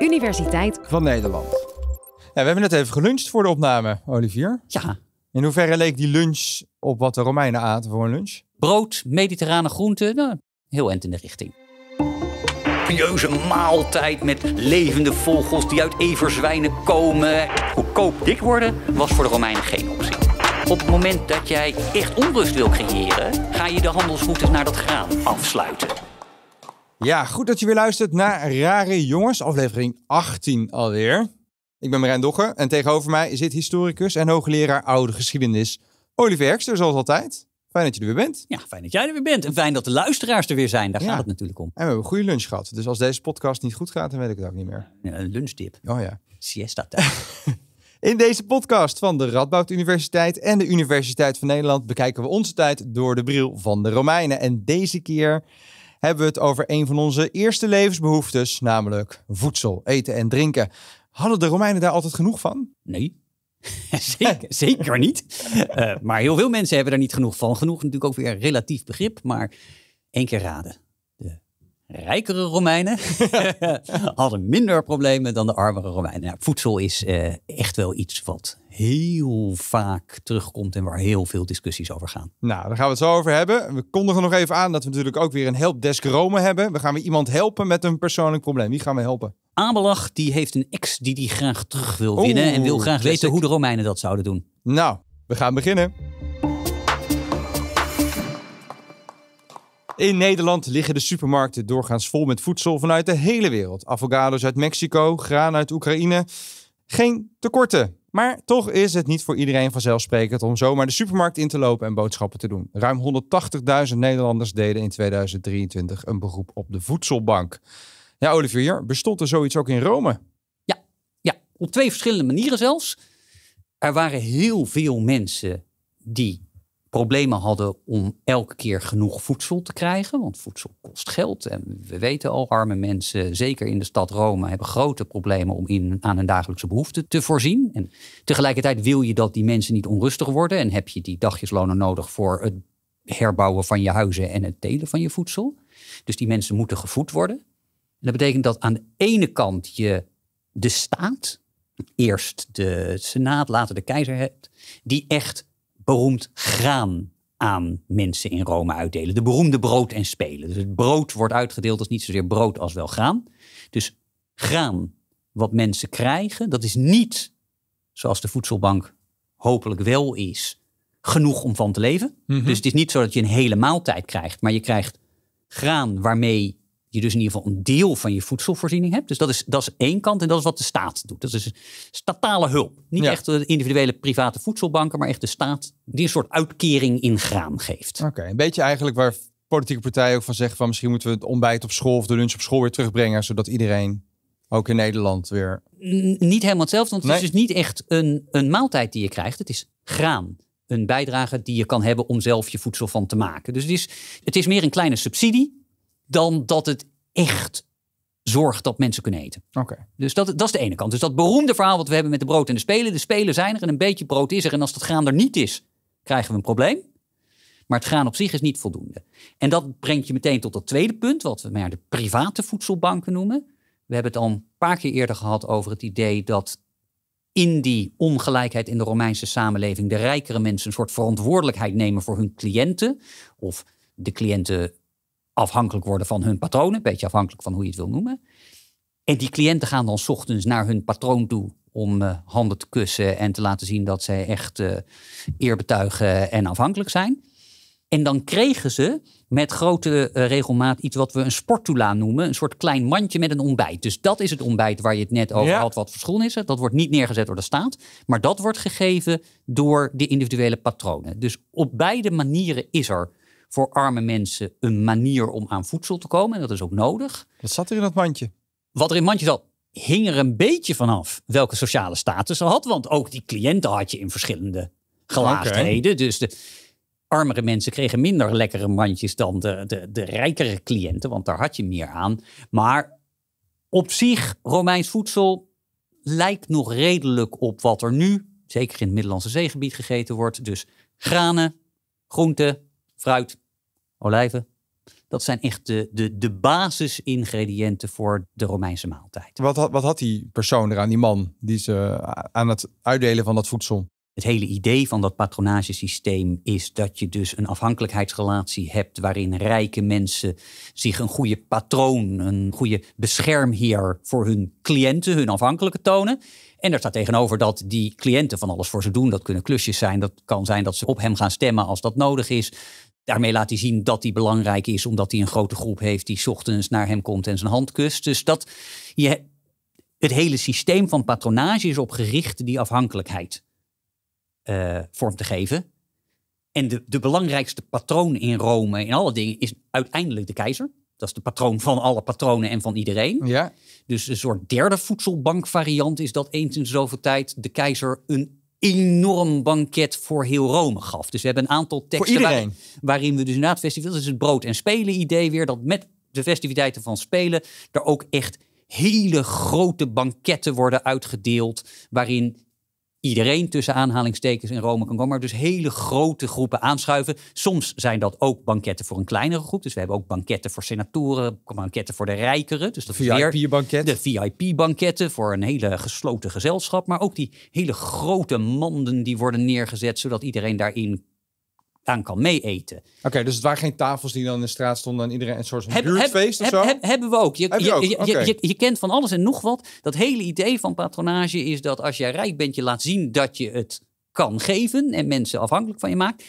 Universiteit van Nederland. Ja, we hebben net even geluncht voor de opname, Olivier. Ja. In hoeverre leek die lunch op wat de Romeinen aten voor een lunch? Brood, mediterrane groenten, nou, heel eind in de richting. Curieuze maaltijd met levende vogels die uit everzwijnen komen. Goedkoop dik worden was voor de Romeinen geen optie. Op het moment dat jij echt onrust wil creëren, ga je de handelsroutes naar dat graan afsluiten. Ja, goed dat je weer luistert naar Rare Jongens, aflevering 18 alweer. Ik ben Marijn Dogge en tegenover mij zit historicus en hoogleraar oude geschiedenis Oliver Hekster. zoals altijd. Fijn dat je er weer bent. Ja, fijn dat jij er weer bent. En fijn dat de luisteraars er weer zijn. Daar gaat het natuurlijk om. En we hebben een goede lunch gehad. Dus als deze podcast niet goed gaat, dan weet ik het ook niet meer. Ja, een lunchtip. Oh ja. Siesta tijd. In deze podcast van de Radboud Universiteit en de Universiteit van Nederland bekijken we onze tijd door de bril van de Romeinen. En deze keer hebben we het over een van onze eerste levensbehoeftes, namelijk voedsel, eten en drinken. Hadden de Romeinen daar altijd genoeg van? Nee. zeker, zeker, niet. Eh, maar heel veel mensen hebben daar niet genoeg van. Genoeg natuurlijk ook weer relatief begrip, maar één keer raden rijkere Romeinen hadden minder problemen dan de armere Romeinen. Nou, voedsel is eh, echt wel iets wat heel vaak terugkomt en waar heel veel discussies over gaan. Nou, daar gaan we het zo over hebben. We kondigen nog even aan dat we natuurlijk ook weer een helpdesk Rome hebben. We gaan weer iemand helpen met een persoonlijk probleem. Wie gaan we helpen? Abelach die heeft een ex die die graag terug wil winnen en wil graag weten hoe de Romeinen dat zouden doen. Nou, we gaan beginnen. In Nederland liggen de supermarkten doorgaans vol met voedsel vanuit de hele wereld. Avocados uit Mexico, graan uit Oekraïne. Geen tekorten. Maar toch is het niet voor iedereen vanzelfsprekend om zomaar de supermarkt in te lopen en boodschappen te doen. Ruim 180.000 Nederlanders deden in 2023 een beroep op de voedselbank. Ja, Olivier, bestond er zoiets ook in Rome? Ja, ja op twee verschillende manieren zelfs. Er waren heel veel mensen die problemen hadden om elke keer genoeg voedsel te krijgen. Want voedsel kost geld. En we weten al, arme mensen, zeker in de stad Rome, hebben grote problemen om in, aan hun dagelijkse behoeften te voorzien. En tegelijkertijd wil je dat die mensen niet onrustig worden. En heb je die dagjeslonen nodig voor het herbouwen van je huizen en het delen van je voedsel. Dus die mensen moeten gevoed worden. En dat betekent dat aan de ene kant je de staat, eerst de senaat, later de keizer hebt, die echt beroemd graan aan mensen in Rome uitdelen. De beroemde brood en spelen. Dus het brood wordt uitgedeeld als niet zozeer brood als wel graan. Dus graan wat mensen krijgen, dat is niet, zoals de voedselbank hopelijk wel is, genoeg om van te leven. Mhm. Dus het is niet zo dat je een hele maaltijd krijgt, maar je krijgt graan waarmee je dus in ieder geval een deel van je voedselvoorziening hebt. Dus dat is, dat is één kant en dat is wat de staat doet. Dat is statale hulp. Niet echt de individuele private voedselbanken, maar echt de staat die een soort uitkering in graan geeft. Oké, een beetje eigenlijk waar politieke partijen ook van zeggen van misschien moeten we het ontbijt op school of de lunch op school weer terugbrengen, zodat iedereen ook in Nederland weer. niet helemaal hetzelfde, want het is dus niet echt een, een maaltijd die je krijgt. Het is graan een bijdrage die je kan hebben om zelf je voedsel van te maken. Dus het is, het is meer een kleine subsidie dan dat het echt zorgt dat mensen kunnen eten. Dus dat, dat is de ene kant. Dus dat beroemde verhaal wat we hebben met de brood en de spelen. De spelen zijn er en een beetje brood is er. En als dat graan er niet is, krijgen we een probleem. Maar het graan op zich is niet voldoende. En dat brengt je meteen tot dat tweede punt, wat we maar de private voedselbanken noemen. We hebben het al een paar keer eerder gehad over het idee dat in die ongelijkheid in de Romeinse samenleving de rijkere mensen een soort verantwoordelijkheid nemen voor hun cliënten. Of de cliënten afhankelijk worden van hun patronen, een beetje afhankelijk van hoe je het wil noemen. En die cliënten gaan dan ochtends naar hun patroon toe om eh, handen te kussen en te laten zien dat zij echt uh, eh, eer betuigen en afhankelijk zijn. En dan kregen ze met grote eh, regelmaat iets wat we een sporttoela noemen. Een soort klein mandje met een ontbijt. Dus dat is het ontbijt waar je het net over had. Wat verschil is Dat wordt niet neergezet door de staat. Maar dat wordt gegeven door de individuele patronen. Dus op beide manieren is er voor arme mensen een manier om aan voedsel te komen. En dat is ook nodig. Wat zat er in dat mandje? Wat er in het mandje zat, hing er een beetje vanaf welke sociale status ze had. Want ook die cliënten had je in verschillende gelaagdheden. Dus de armere mensen kregen minder lekkere mandjes dan de, de, de rijkere cliënten. Want daar had je meer aan. Maar op zich, Romeins voedsel lijkt nog redelijk op wat er nu, zeker in het Middellandse zeegebied, gegeten wordt. Dus granen, groenten, fruit, olijven. Dat zijn echt de, de, de basisingrediënten voor de Romeinse maaltijd. Wat, wat had die persoon eraan, die man, die ze aan het uitdelen van dat voedsel? Het hele idee van dat patronagesysteem is dat je dus een afhankelijkheidsrelatie hebt waarin rijke mensen zich een goede patroon, een goede beschermheer voor hun cliënten, hun afhankelijken tonen. En daar staat tegenover dat die cliënten van alles voor ze doen. Dat kunnen klusjes zijn, dat kan zijn dat ze op hem gaan stemmen als dat nodig is. Daarmee laat hij zien dat hij belangrijk is, omdat hij een grote groep heeft die ochtends naar hem komt en zijn hand kust. Dus dat, je, het hele systeem van patronage is opgericht die afhankelijkheid eh, vorm te geven. En de, de belangrijkste patroon in Rome in alle dingen is uiteindelijk de keizer. Dat is de patroon van alle patronen en van iedereen. Ja. Dus een soort derde voedselbankvariant is dat eens in zoveel tijd de keizer een enorm banket voor heel Rome gaf. Dus we hebben een aantal teksten waarin, waarin we dus na het festival, dat is het brood en spelen idee weer, dat met de festiviteiten van spelen er ook echt hele grote banketten worden uitgedeeld waarin iedereen tussen aanhalingstekens in Rome kan komen, maar dus hele grote groepen aanschuiven. Soms zijn dat ook banketten voor een kleinere groep. Dus we hebben ook banketten voor senatoren, banketten voor de rijkeren. Dus dat VIP-banket. De VIP-banketten voor een hele gesloten gezelschap. Maar ook die hele grote manden die worden neergezet, zodat iedereen daarin aan kan meeeten. Oké, dus het waren geen tafels die dan in de straat stonden en iedereen een soort van buurtfeest heb, of zo? hebben we ook. Je, je, ook? je, je, kent van alles en nog wat. Dat hele idee van patronage is dat als jij rijk bent, je laat zien dat je het kan geven en mensen afhankelijk van je maakt.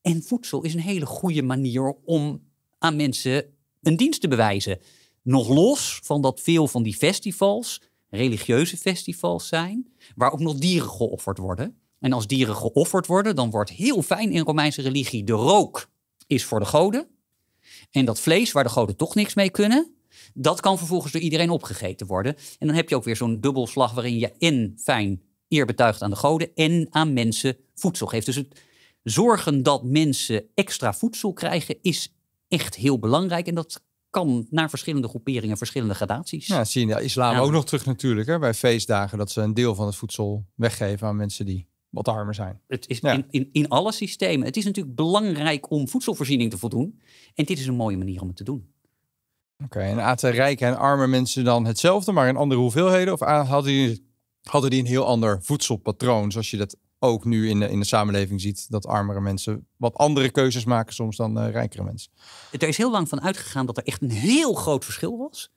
En voedsel is een hele goede manier om aan mensen een dienst te bewijzen. Nog los van dat veel van die festivals religieuze festivals zijn, waar ook nog dieren geofferd worden. En als dieren geofferd worden, dan wordt heel fijn in Romeinse religie de rook is voor de goden. En dat vlees, waar de goden toch niks mee kunnen, dat kan vervolgens door iedereen opgegeten worden. En dan heb je ook weer zo'n dubbelslag waarin je en fijn eer betuigt aan de goden en aan mensen voedsel geeft. Dus het zorgen dat mensen extra voedsel krijgen is echt heel belangrijk. En dat kan naar verschillende groeperingen, verschillende gradaties. Ja, zie je de islam ook nog terug natuurlijk. Hè, bij feestdagen dat ze een deel van het voedsel weggeven aan mensen die wat armer zijn. Het is in, in, in, alle systemen. Het is natuurlijk belangrijk om voedselvoorziening te voldoen. En dit is een mooie manier om het te doen. Oké, en aten rijke en arme mensen dan hetzelfde, maar in andere hoeveelheden? Of ah, hadden die, hadden die een heel ander voedselpatroon, zoals je dat ook nu in de, in de samenleving ziet dat armere mensen wat andere keuzes maken soms dan eh, rijkere mensen. Er is heel lang van uitgegaan dat er echt een heel groot verschil was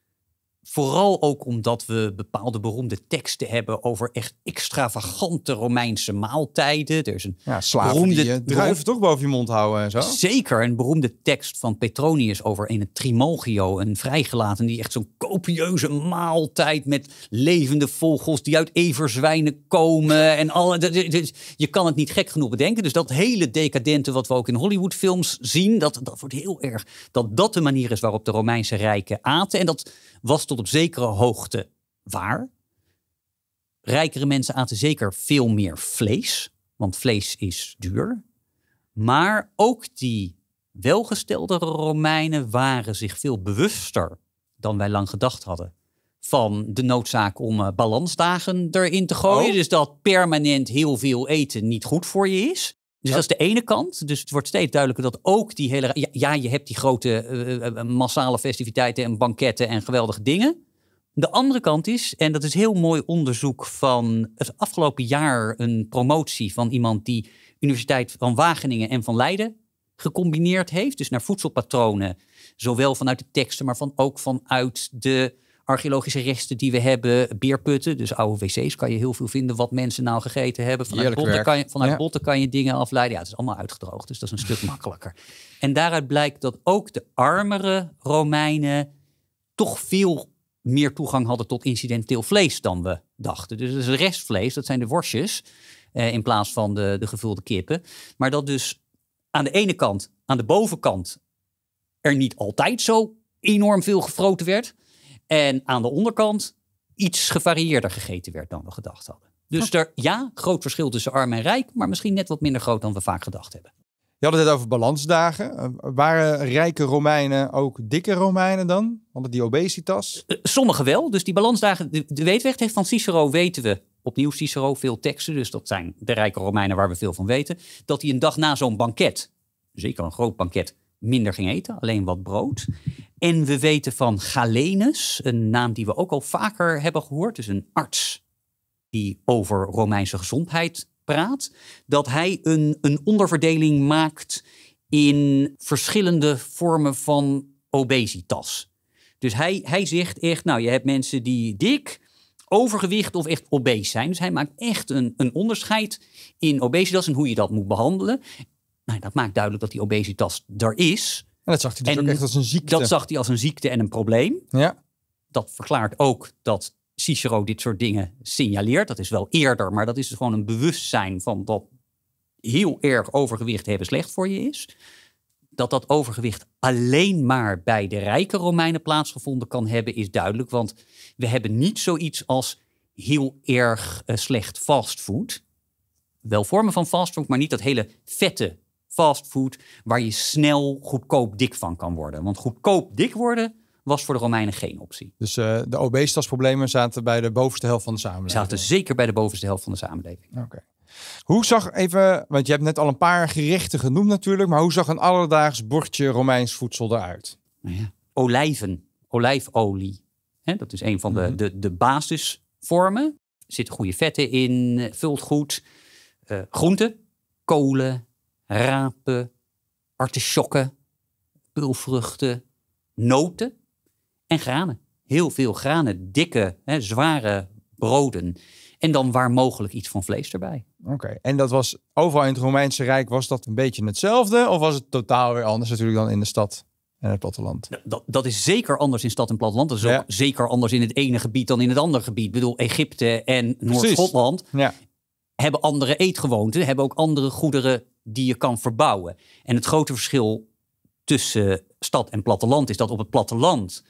Vooral ook omdat we bepaalde beroemde teksten hebben over echt extravagante Romeinse maaltijden. Er is een ja, slaven beroemde, eh, die je druiven toch boven je mond houden en zo. Zeker, een beroemde tekst van Petronius over een Trimogio. een vrijgelaten die echt zo'n copieuze maaltijd met levende vogels die uit everzwijnen komen. En alle, je kan het niet gek genoeg bedenken. Dus dat hele decadente wat we ook in Hollywoodfilms zien, dat, dat wordt heel erg. Dat dat de manier is waarop de Romeinse rijken aten. En dat was tot op zekere hoogte waar. Rijkere mensen aten zeker veel meer vlees, want vlees is duur. Maar ook die welgestelde Romeinen waren zich veel bewuster dan wij lang gedacht hadden van de noodzaak om eh, balansdagen erin te gooien. Oh. Dus dat permanent heel veel eten niet goed voor je is. Dus dat is de ene kant. Dus het wordt steeds duidelijker dat ook die hele. Ja, je hebt die grote eh, eh, eh, massale festiviteiten en banketten en geweldige dingen. De andere kant is, en dat is heel mooi onderzoek van het afgelopen jaar, een promotie van iemand die Universiteit van Wageningen en van Leiden gecombineerd heeft. Dus naar voedselpatronen, zowel vanuit de teksten, maar van, ook vanuit de archeologische resten die we hebben, beerputten, dus oude wc's, kan je heel veel vinden wat mensen nou gegeten hebben. Vanuit, botten kan, je, vanuit botten kan je dingen afleiden. Ja, het is allemaal uitgedroogd, dus dat is een stuk makkelijker. En daaruit blijkt dat ook de armere Romeinen toch veel meer toegang hadden tot incidenteel vlees dan we dachten. Dus het restvlees, dat zijn de worstjes, eh, in plaats van de, de gevulde kippen. Maar dat dus aan de ene kant, aan de bovenkant, er niet altijd zo enorm veel gefroten werd. En aan de onderkant iets gevarieerder gegeten werd dan we gedacht hadden. Dus er, ja, groot verschil tussen arm en rijk, maar misschien net wat minder groot dan we vaak gedacht hebben. Je had het over balansdagen. Eh, waren rijke Romeinen ook dikke Romeinen dan? Hadden die obesitas? Eh, Sommigen wel. Dus die balansdagen, de, weetweg heeft van Cicero weten we opnieuw Cicero, veel teksten, dus dat zijn de rijke Romeinen waar we veel van weten, dat hij een dag na zo'n banket, zeker een groot banket, minder ging eten, alleen wat brood. En we weten van Galenus, een naam die we ook al vaker hebben gehoord, dus een arts die over Romeinse gezondheid praat, dat hij een, een onderverdeling maakt in verschillende vormen van obesitas. Dus hij, hij zegt echt, nou je hebt mensen die dik, overgewicht of echt obese zijn. Dus hij maakt echt een, een onderscheid in obesitas en hoe je dat moet behandelen. Nou, dat maakt duidelijk dat die obesitas er is. En dat zag hij dus ook echt als een ziekte. Dat zag hij als een ziekte en een probleem. Ja. Dat verklaart ook dat Cicero dit soort dingen signaleert. Dat is wel eerder, maar dat is dus gewoon een bewustzijn van dat heel erg overgewicht hebben slecht voor je is. Dat dat overgewicht alleen maar bij de rijke Romeinen plaatsgevonden kan hebben, is duidelijk. Want we hebben niet zoiets als heel erg eh, slecht fastfood. Wel vormen van fastfood, maar niet dat hele vette fastfood waar je snel goedkoop dik van kan worden. Want goedkoop dik worden was voor de Romeinen geen optie. Dus uh, de obesitasproblemen zaten bij de bovenste helft van de samenleving? Zaten zeker bij de bovenste helft van de samenleving. Oké. Hoe zag even, want je hebt net al een paar gerechten genoemd natuurlijk, maar hoe zag een alledaags bordje Romeins voedsel eruit? Nou ja, olijven, olijfolie. dat is een van de, mhm. de, de basisvormen. Er zitten goede vetten in, vult goed. Eh, groenten, kolen, rapen, artisjokken, pulvruchten, noten en granen. Heel veel granen, dikke, hè, zware broden. En dan waar mogelijk iets van vlees erbij. Oké, en dat was overal in het Romeinse Rijk, was dat een beetje hetzelfde? Of was het totaal weer anders natuurlijk dan in de stad? en het platteland. Nou, dat, is zeker anders in stad en platteland. Dat is ook zeker anders in het ene gebied dan in het andere gebied. Ik bedoel, Egypte en Noord-Schotland hebben andere eetgewoonten, hebben ook andere goederen die je kan verbouwen. En het grote verschil tussen stad en platteland is dat op het platteland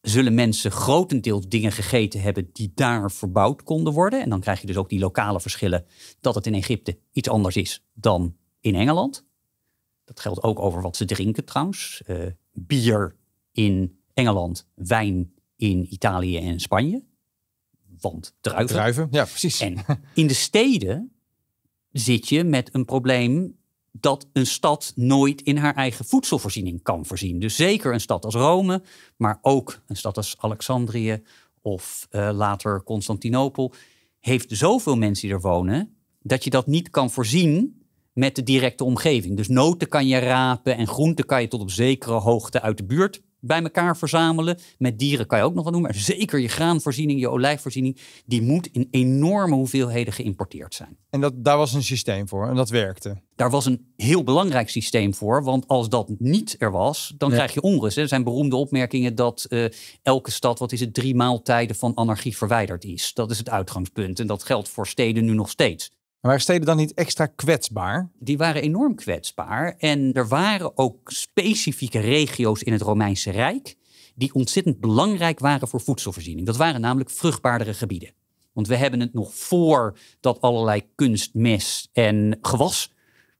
zullen mensen grotendeels dingen gegeten hebben die daar verbouwd konden worden. En dan krijg je dus ook die lokale verschillen dat het in Egypte iets anders is dan in Engeland. Dat geldt ook over wat ze drinken trouwens. Eh, bier in Engeland, wijn in Italië en Spanje. Want druiven. Druiven, ja precies. En in de steden zit je met een probleem dat een stad nooit in haar eigen voedselvoorziening kan voorzien. Dus zeker een stad als Rome, maar ook een stad als Alexandrië of eh, later Constantinopel, heeft zoveel mensen die er wonen dat je dat niet kan voorzien met de directe omgeving. Dus noten kan je rapen en groenten kan je tot op zekere hoogte uit de buurt bij elkaar verzamelen. Met dieren kan je ook nog wat doen, maar zeker je graanvoorziening, je olijfvoorziening, die moet in enorme hoeveelheden geïmporteerd zijn. En dat, daar was een systeem voor en dat werkte? Daar was een heel belangrijk systeem voor, want als dat niet er was, dan krijg je onrust. Er zijn beroemde opmerkingen dat eh, elke stad, wat is het, drie maaltijden van anarchie verwijderd is. Dat is het uitgangspunt en dat geldt voor steden nu nog steeds waren steden dan niet extra kwetsbaar? Die waren enorm kwetsbaar. En er waren ook specifieke regio's in het Romeinse Rijk die ontzettend belangrijk waren voor voedselvoorziening. Dat waren namelijk vruchtbaardere gebieden. Want we hebben het nog voor dat allerlei kunstmest en gewas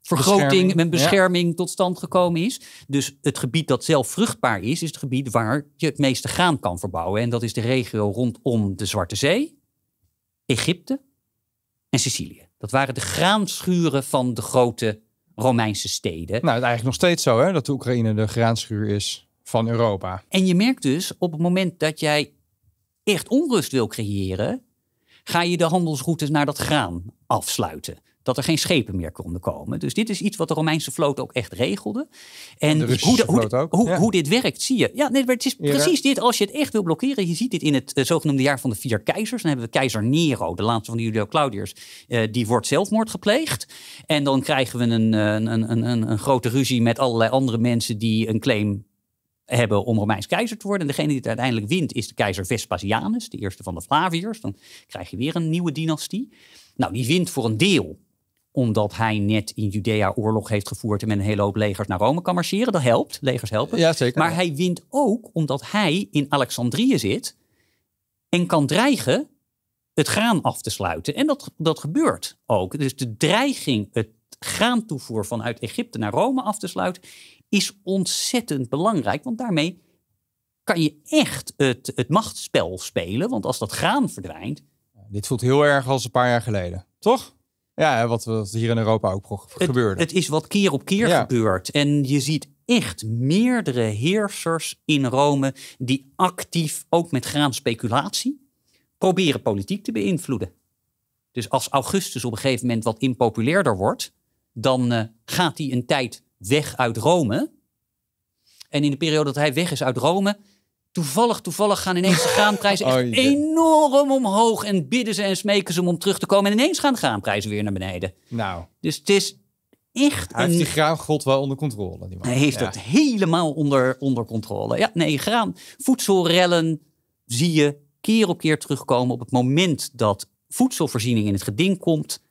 vergroting en bescherming tot stand gekomen is. Dus het gebied dat zelf vruchtbaar is, is het gebied waar je het meeste graan kan verbouwen. En dat is de regio rondom de Zwarte Zee, Egypte en Sicilië. Dat waren de graanschuren van de grote Romeinse steden. Nou, het is eigenlijk nog steeds zo, hè, dat de Oekraïne de graanschuur is van Europa. En je merkt dus op het moment dat jij echt onrust wil creëren, ga je de handelsroutes naar dat graan afsluiten dat er geen schepen meer konden komen. Dus dit is iets wat de Romeinse vloot ook echt regelde. En hoe, hoe, hoe, dit werkt, zie je. Ja, nee, het is precies dit. Als je het echt wil blokkeren, je ziet dit in het uh, zogenoemde jaar van de vier keizers. Dan hebben we keizer Nero, de laatste van de julio Claudius, die wordt zelfmoord gepleegd. En dan krijgen we een, een, een, een, een grote ruzie met allerlei andere mensen die een claim hebben om Romeins keizer te worden. En degene die het uiteindelijk wint is de keizer Vespasianus, de eerste van de Flaviërs. Dan krijg je weer een nieuwe dynastie. Nou, die wint voor een deel omdat hij net in Judea oorlog heeft gevoerd en met een hele hoop legers naar Rome kan marcheren. Dat helpt, legers helpen. Ja, zeker. Maar hij wint ook omdat hij in Alexandrië zit en kan dreigen het graan af te sluiten. En dat, dat gebeurt ook. Dus de dreiging, het graantoevoer vanuit Egypte naar Rome af te sluiten, is ontzettend belangrijk. Want daarmee kan je echt het, het machtsspel spelen. Want als dat graan verdwijnt. Dit voelt heel erg als een paar jaar geleden, toch? Ja, wat, wat hier in Europa ook gebeurde. Het is wat keer op keer gebeurd, En je ziet echt meerdere heersers in Rome die actief, ook met graanspeculatie, proberen politiek te beïnvloeden. Dus als Augustus op een gegeven moment wat impopulairder wordt, dan eh, gaat hij een tijd weg uit Rome. En in de periode dat hij weg is uit Rome, toevallig, toevallig gaan ineens de graanprijzen oh, echt enorm omhoog. En bidden ze en smeken ze om, om terug te komen. En ineens gaan graanprijzen weer naar beneden. Nou. Dus het is echt Hij een... heeft die graangod wel onder controle. Die Hij heeft het dat helemaal onder, onder controle. Ja, nee, graan, voedselrellen zie je keer op keer terugkomen. Op het moment dat voedselvoorziening in het geding komt...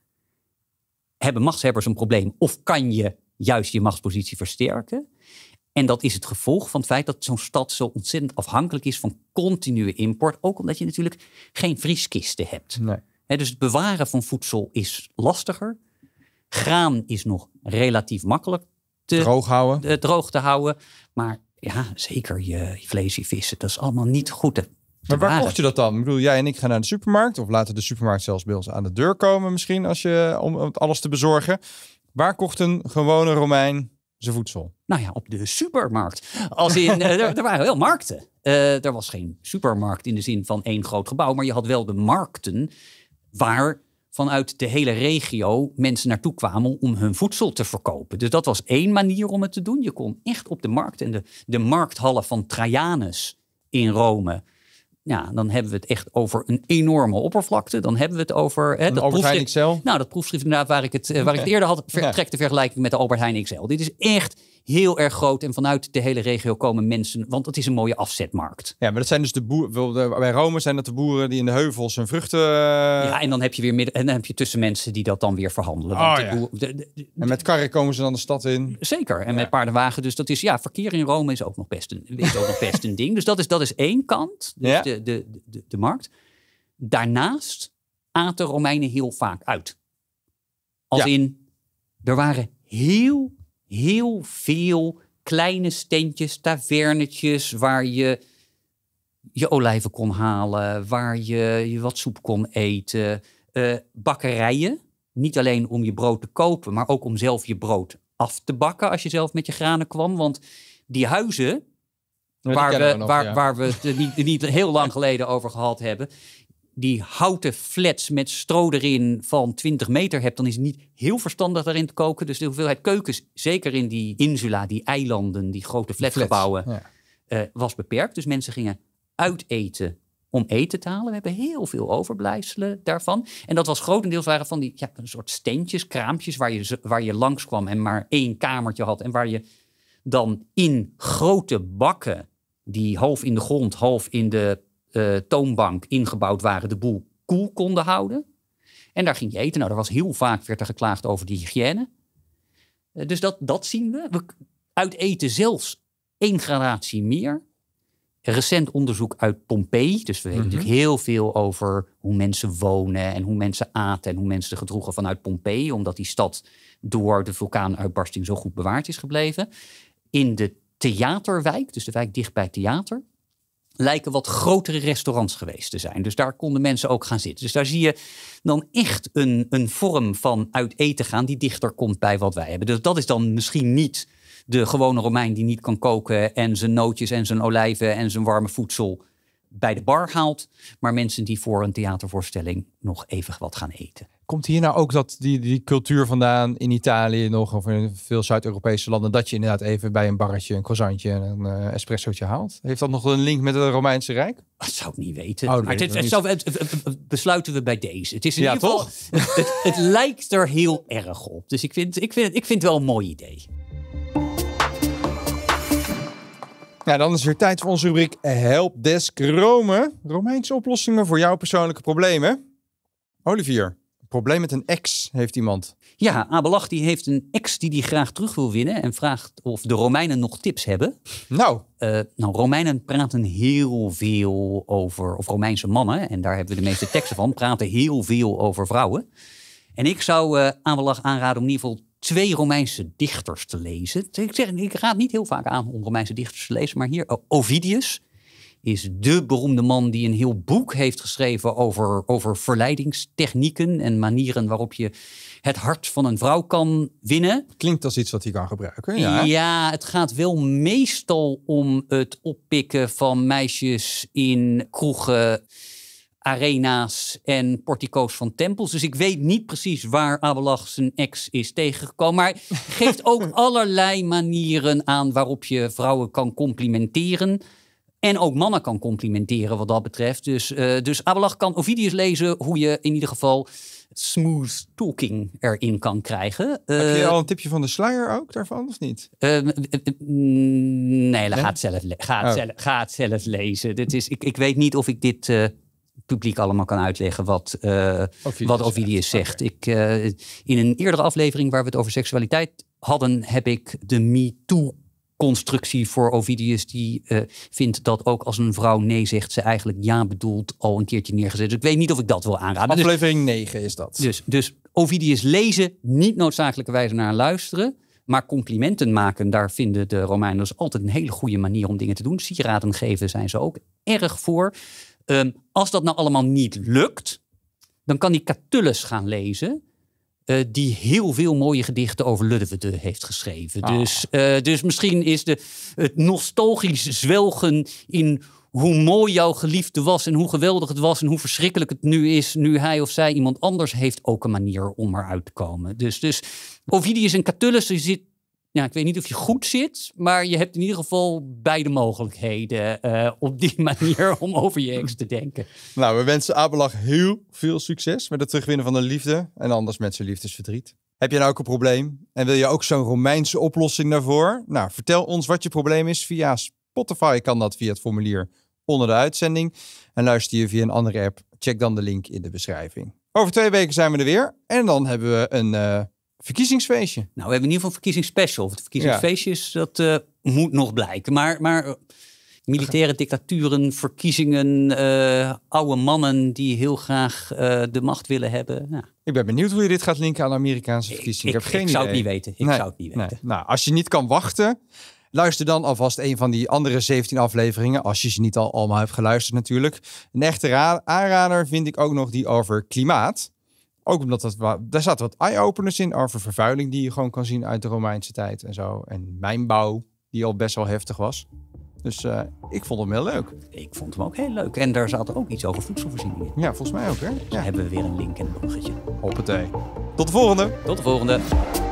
hebben machtshebbers een probleem. Of kan je juist je machtspositie versterken? En dat is het gevolg van het feit dat zo'n stad zo ontzettend afhankelijk is van continue import. Ook omdat je natuurlijk geen vrieskisten hebt. Nee. dus het bewaren van voedsel is lastiger. Graan is nog relatief makkelijk te droog, houden. Eh, te, houden. Maar ja, zeker je, vlees, je vissen, dat is allemaal niet goed. Te, maar waar waren. kocht je dat dan? Ik bedoel, jij en ik gaan naar de supermarkt. Of laten de supermarkt zelfs bij ons aan de deur komen misschien. Als je, om alles te bezorgen. Waar kocht een gewone Romein zijn voedsel? Nou ja, op de supermarkt. Als in, eh, er, waren wel markten. Eh, er was geen supermarkt in de zin van één groot gebouw, maar je had wel de markten waar vanuit de hele regio mensen naartoe kwamen om hun voedsel te verkopen. Dus dat was één manier om het te doen. Je kon echt op de markt en de, de markthallen van Trajanus in Rome ja, dan hebben we het echt over een enorme oppervlakte. Dan hebben we het over hè, dat Albert Heijn XL? Nou, dat proefschrift inderdaad waar ik het, eh, waar ik het eerder had, vertrekt de vergelijking met de Albert Heijn XL. Dit is echt heel erg groot. En vanuit de hele regio komen mensen, want het is een mooie afzetmarkt. Ja, maar dat zijn dus de boeren. Bij Rome zijn dat de boeren die in de heuvels hun vruchten. Eh, ja, en dan heb je weer midden, en dan heb je tussen mensen die dat dan weer verhandelen. Oh, en met karren komen ze dan de stad in. Zeker. En met paardenwagen. Dus dat is ja, verkeer in Rome is ook nog best een, ook nog best een ding. Dus dat is, dat is één kant. Dus ja. de, de, de, de markt. Daarnaast aten Romeinen heel vaak uit. Als in, er waren heel heel veel kleine standjes, tavernetjes waar je je olijven kon halen, waar je, je wat soep kon eten. Eh, bakkerijen, niet alleen om je brood te kopen, maar ook om zelf je brood af te bakken als je zelf met je granen kwam. Want die huizen, waar, we, waar, waar, we, het niet, niet, heel lang geleden over gehad hebben, die houten flats met stro erin van 20 meter hebt, dan is het niet heel verstandig daarin te koken. Dus de hoeveelheid keukens, zeker in die insula, die eilanden, die grote flatgebouwen, eh, was beperkt. Dus mensen gingen uiteten om eten te halen. We hebben heel veel overblijfselen daarvan. En dat was grotendeels waren van die ja, een soort steentjes, kraampjes, waar je, waar je langskwam en maar één kamertje had. En waar je dan in grote bakken, die half in de grond, half in de eh, toonbank ingebouwd waren de boel koel konden houden. En daar ging je eten. Nou, er was heel vaak werd er geklaagd over de hygiëne. Eh, dus dat, dat zien we. we. Uit eten zelfs één generatie meer. Recent onderzoek uit Pompeii. Dus we weten mhm. natuurlijk heel veel over hoe mensen wonen en hoe mensen aten en hoe mensen gedroegen vanuit Pompeii, omdat die stad door de vulkaanuitbarsting zo goed bewaard is gebleven. In de theaterwijk, dus de wijk dicht bij theater, lijken wat grotere restaurants geweest te zijn. Dus daar konden mensen ook gaan zitten. Dus daar zie je dan echt een, een vorm van uit eten gaan die dichter komt bij wat wij hebben. Dus dat is dan misschien niet de gewone Romein die niet kan koken en zijn nootjes en zijn olijven en zijn warme voedsel bij de bar haalt, maar mensen die voor een theatervoorstelling nog even wat gaan eten. Komt hier nou ook dat die, die cultuur vandaan in Italië nog of in veel Zuid-Europese landen, dat je inderdaad even bij een barretje, een croissantje en een uh, espressootje haalt? Heeft dat nog een link met het Romeinse Rijk? Dat zou ik niet weten. Oh, maar het, het, besluiten we bij deze. Het is in ja, ieder geval, het, lijkt er heel erg op. Dus ik vind, ik vind, ik vind het wel een mooi idee. Nou, dan is weer tijd voor onze rubriek Helpdesk Rome. Romeinse oplossingen voor jouw persoonlijke problemen. Olivier, probleem met een ex heeft iemand. Ja, Abelach die heeft een ex die hij graag terug wil winnen en vraagt of de Romeinen nog tips hebben. Nou. Eh, nou, Romeinen praten heel veel over, of Romeinse mannen, en daar hebben we de meeste teksten van, praten heel veel over vrouwen. En ik zou uh, Abelach aanraden om in ieder geval twee Romeinse dichters te lezen. Ik, zeg, ik raad niet heel vaak aan om Romeinse dichters te lezen, maar hier eh, Ovidius is de beroemde man die een heel boek heeft geschreven over, over verleidingstechnieken en manieren waarop je het hart van een vrouw kan winnen. Klinkt als iets wat hij kan gebruiken. Ja, ja het gaat wel meestal om het oppikken van meisjes in kroegen arena's en portico's van tempels. Dus ik weet niet precies waar Abelach zijn ex is tegengekomen. Maar geeft ook allerlei manieren aan waarop je vrouwen kan complimenteren. En ook mannen kan complimenteren wat dat betreft. Dus, uh, dus Abelach kan Ovidius lezen hoe je in ieder geval smooth talking erin kan krijgen. Heb je eh, al een tipje van de sluier ook daarvan, of niet? Ehm, eh, mm, nee, dat gaat zelf, gaat oh. zelf, gaat zelf lezen. Dit is, ik, ik weet niet of ik dit publiek allemaal kan uitleggen wat, Ovidius, wat Ovidius zegt. Ik, in een eerdere aflevering waar we het over seksualiteit hadden, heb ik de MeToo constructie voor Ovidius die eh, vindt dat ook als een vrouw nee zegt, ze eigenlijk ja bedoelt, al een keertje neergezet. Dus ik weet niet of ik dat wil aanraden. Dus Aflevering 9 is dat. Dus, dus Ovidius lezen, niet noodzakelijkerwijs naar luisteren. Maar complimenten maken, daar vinden de Romeiners altijd een hele goede manier om dingen te doen. Sieraden geven zijn ze ook erg voor. Ehm, als dat nou allemaal niet lukt, dan kan die Catullus gaan lezen. Eh, die heel veel mooie gedichten over Ludwig heeft geschreven. Ah. Dus, eh, dus misschien is de, het nostalgisch zwelgen in hoe mooi jouw geliefde was en hoe geweldig het was en hoe verschrikkelijk het nu is, nu hij of zij iemand anders heeft ook een manier om eruit te komen. Dus, dus Ovidius en Catullus zit, ja, ik weet niet of je goed zit, maar je hebt in ieder geval beide mogelijkheden eh, op die manier om over je ex te denken. Nou, we wensen Abelach heel veel succes met het terugwinnen van de liefde en anders met zijn liefdesverdriet. Heb je nou ook een probleem en wil je ook zo'n Romeinse oplossing daarvoor? Nou, vertel ons wat je probleem is via Spotify. Kan dat via het formulier onder de uitzending. En luister je via een andere app, check dan de link in de beschrijving. Over twee weken zijn we er weer en dan hebben we een... Eh, Verkiezingsfeestje. Nou, we hebben in ieder geval verkiezingsspecial. Of het verkiezingsfeestje is, dat eh, moet nog blijken. Maar, maar eh, militaire dictaturen, verkiezingen, eh, oude mannen die heel graag de macht willen hebben. Nou. Ik ben benieuwd hoe je dit gaat linken aan de Amerikaanse verkiezingen. Ik, ik, zou het niet weten. Ik zou het niet weten. Nou, als je niet kan wachten, luister dan alvast een van die andere 17 afleveringen. Als je ze niet al allemaal hebt geluisterd natuurlijk. Een echte aanrader vind ik ook nog die over klimaat. Ook omdat dat, daar zaten wat eye-openers in over vervuiling die je gewoon kan zien uit de Romeinse tijd en zo. En mijnbouw, die al best wel heftig was. Dus eh, ik vond hem heel leuk. Ik vond hem ook heel leuk. En daar zat ook iets over voedselvoorziening in. Ja, volgens mij ook. Hè? Daar hebben we weer een link en een bruggetje. Hoppatee. Tot de volgende. Tot de volgende.